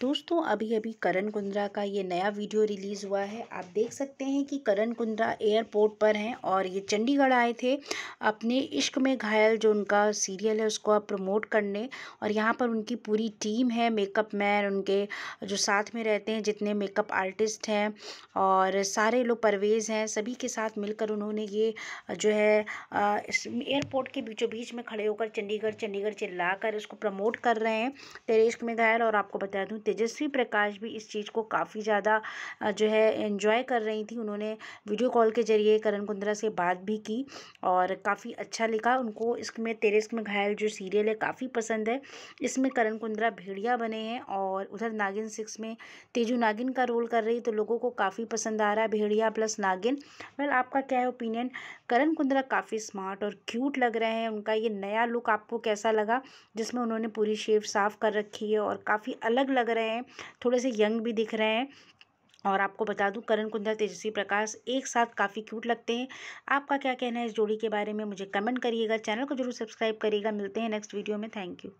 दोस्तों अभी अभी करण कुंद्रा का ये नया वीडियो रिलीज़ हुआ है आप देख सकते हैं कि करण कुंद्रा एयरपोर्ट पर हैं और ये चंडीगढ़ आए थे अपने इश्क में घायल जो उनका सीरियल है उसको आप प्रमोट करने और यहाँ पर उनकी पूरी टीम है मेकअप मैन उनके जो साथ में रहते हैं जितने मेकअप आर्टिस्ट हैं और सारे लोग परवेज़ हैं सभी के साथ मिलकर उन्होंने ये जो है एयरपोर्ट के बीचों बीच में खड़े होकर चंडीगढ़ चंडीगढ़ चिल्ला उसको प्रमोट कर रहे हैं तेरे इश्क में घायल और आपको बता दूँ तेजस्वी प्रकाश भी इस चीज़ को काफ़ी ज़्यादा जो है इन्जॉय कर रही थी उन्होंने वीडियो कॉल के ज़रिए करण कुंद्रा से बात भी की और काफ़ी अच्छा लिखा उनको इसमें तेरे इसमें घायल जो सीरियल है काफ़ी पसंद है इसमें करण कुंद्रा भेड़िया बने हैं और उधर नागिन सिक्स में तेजू नागिन का रोल कर रही तो लोगों को काफ़ी पसंद आ रहा है भेड़िया प्लस नागिन वेल आपका क्या है ओपिनियन करण कुंद्रा काफ़ी स्मार्ट और क्यूट लग रहे हैं उनका ये नया लुक आपको कैसा लगा जिसमें उन्होंने पूरी शेप साफ कर रखी है और काफ़ी अलग लग रहे हैं थोड़े से यंग भी दिख रहे हैं और आपको बता दूं करण कुंदा तेजस्वी प्रकाश एक साथ काफ़ी क्यूट लगते हैं आपका क्या कहना है इस जोड़ी के बारे में मुझे कमेंट करिएगा चैनल को जरूर सब्सक्राइब करिएगा मिलते हैं नेक्स्ट वीडियो में थैंक यू